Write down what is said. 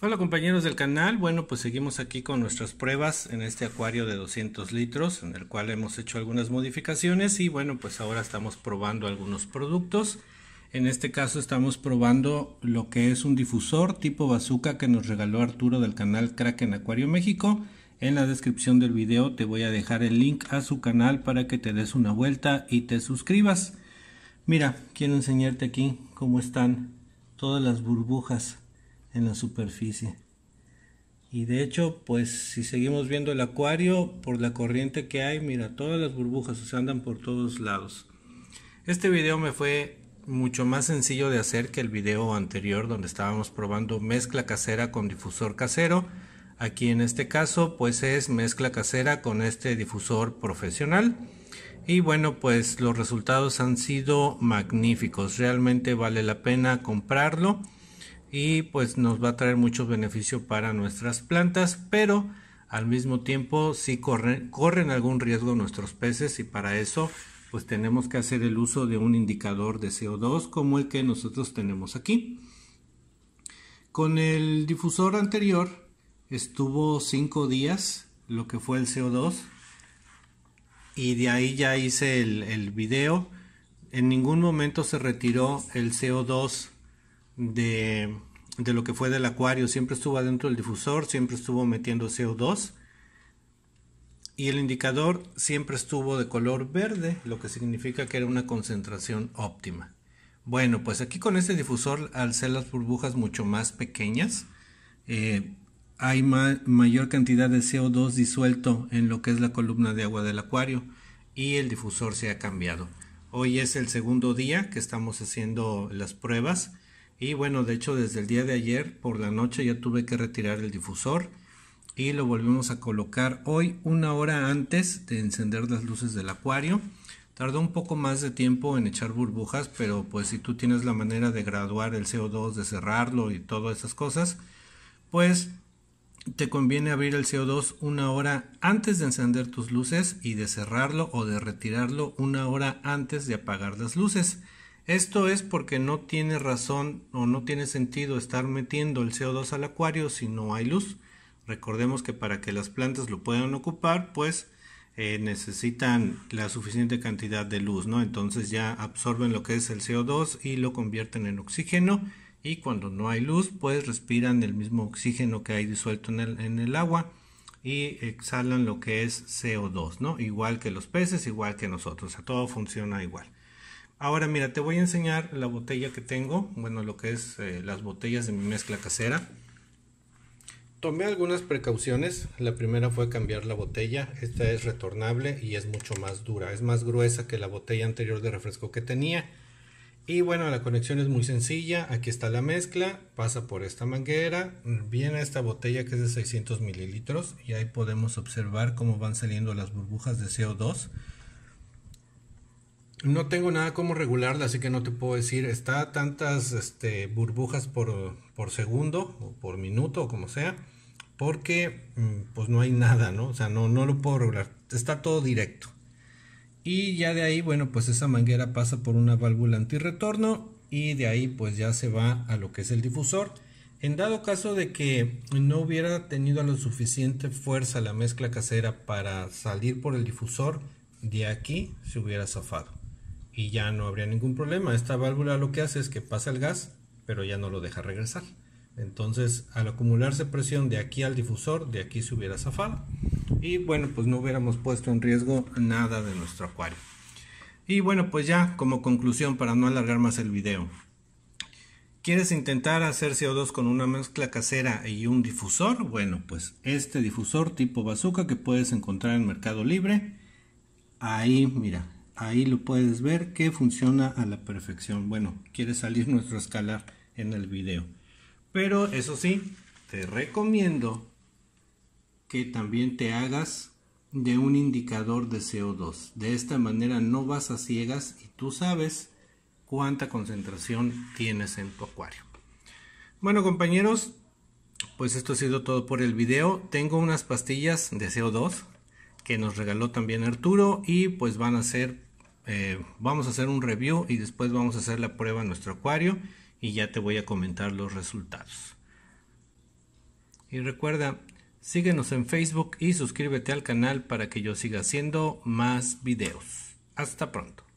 Hola compañeros del canal, bueno pues seguimos aquí con nuestras pruebas en este acuario de 200 litros en el cual hemos hecho algunas modificaciones y bueno pues ahora estamos probando algunos productos. En este caso estamos probando lo que es un difusor tipo bazooka que nos regaló Arturo del canal Crack en Acuario México. En la descripción del video te voy a dejar el link a su canal para que te des una vuelta y te suscribas. Mira, quiero enseñarte aquí cómo están todas las burbujas en la superficie. Y de hecho, pues si seguimos viendo el acuario, por la corriente que hay, mira, todas las burbujas se andan por todos lados. Este video me fue mucho más sencillo de hacer que el video anterior donde estábamos probando mezcla casera con difusor casero. Aquí en este caso pues es mezcla casera con este difusor profesional. Y bueno pues los resultados han sido magníficos. Realmente vale la pena comprarlo y pues nos va a traer muchos beneficios para nuestras plantas. Pero al mismo tiempo si corren, corren algún riesgo nuestros peces y para eso pues tenemos que hacer el uso de un indicador de CO2 como el que nosotros tenemos aquí. Con el difusor anterior estuvo cinco días lo que fue el CO2 y de ahí ya hice el, el video. En ningún momento se retiró el CO2 de, de lo que fue del acuario. Siempre estuvo adentro del difusor, siempre estuvo metiendo CO2 y el indicador siempre estuvo de color verde, lo que significa que era una concentración óptima. Bueno, pues aquí con este difusor, al ser las burbujas mucho más pequeñas, eh, hay mayor cantidad de CO2 disuelto en lo que es la columna de agua del acuario y el difusor se ha cambiado. Hoy es el segundo día que estamos haciendo las pruebas y bueno, de hecho desde el día de ayer por la noche ya tuve que retirar el difusor y lo volvemos a colocar hoy una hora antes de encender las luces del acuario. Tardó un poco más de tiempo en echar burbujas, pero pues si tú tienes la manera de graduar el CO2, de cerrarlo y todas esas cosas, pues te conviene abrir el CO2 una hora antes de encender tus luces y de cerrarlo o de retirarlo una hora antes de apagar las luces. Esto es porque no tiene razón o no tiene sentido estar metiendo el CO2 al acuario si no hay luz. Recordemos que para que las plantas lo puedan ocupar, pues eh, necesitan la suficiente cantidad de luz, ¿no? Entonces ya absorben lo que es el CO2 y lo convierten en oxígeno y cuando no hay luz, pues respiran el mismo oxígeno que hay disuelto en el, en el agua y exhalan lo que es CO2, ¿no? Igual que los peces, igual que nosotros, o todo funciona igual. Ahora mira, te voy a enseñar la botella que tengo, bueno, lo que es eh, las botellas de mi mezcla casera. Tomé algunas precauciones. La primera fue cambiar la botella. Esta es retornable y es mucho más dura. Es más gruesa que la botella anterior de refresco que tenía. Y bueno, la conexión es muy sencilla. Aquí está la mezcla. Pasa por esta manguera. Viene esta botella que es de 600 mililitros. Y ahí podemos observar cómo van saliendo las burbujas de CO2. No tengo nada como regularla, así que no te puedo decir. Está a tantas este, burbujas por, segundo o por minuto o como sea, porque mm, pues no hay nada, ¿no? O sea, no, no lo puedo regular. Está todo directo. Y ya de ahí, bueno, pues esa manguera pasa por una válvula antirretorno y de ahí pues ya se va a lo que es el difusor. En dado caso de que no hubiera tenido la suficiente fuerza la mezcla casera para salir por el difusor, de aquí se hubiera zafado y ya no habría ningún problema. Esta válvula lo que hace es que pasa el gas, pero ya no lo deja regresar. Entonces, al acumularse presión de aquí al difusor, de aquí se hubiera zafado. Y bueno, pues no hubiéramos puesto en riesgo nada de nuestro acuario. Y bueno, pues ya como conclusión para no alargar más el video. ¿Quieres intentar hacer CO2 con una mezcla casera y un difusor? Bueno, pues este difusor tipo bazooka que puedes encontrar en Mercado Libre. Ahí, mira, ahí lo puedes ver que funciona a la perfección. Bueno, quiere salir nuestro escalar en el video. Pero eso sí, te recomiendo que también te hagas de un indicador de CO2. De esta manera no vas a ciegas y tú sabes cuánta concentración tienes en tu acuario. Bueno compañeros, pues esto ha sido todo por el video. Tengo unas pastillas de CO2 que nos regaló también Arturo y pues van a ser eh, vamos a hacer un review y después vamos a hacer la prueba en nuestro acuario y ya te voy a comentar los resultados. Y recuerda, síguenos en Facebook y suscríbete al canal para que yo siga haciendo más videos. Hasta pronto.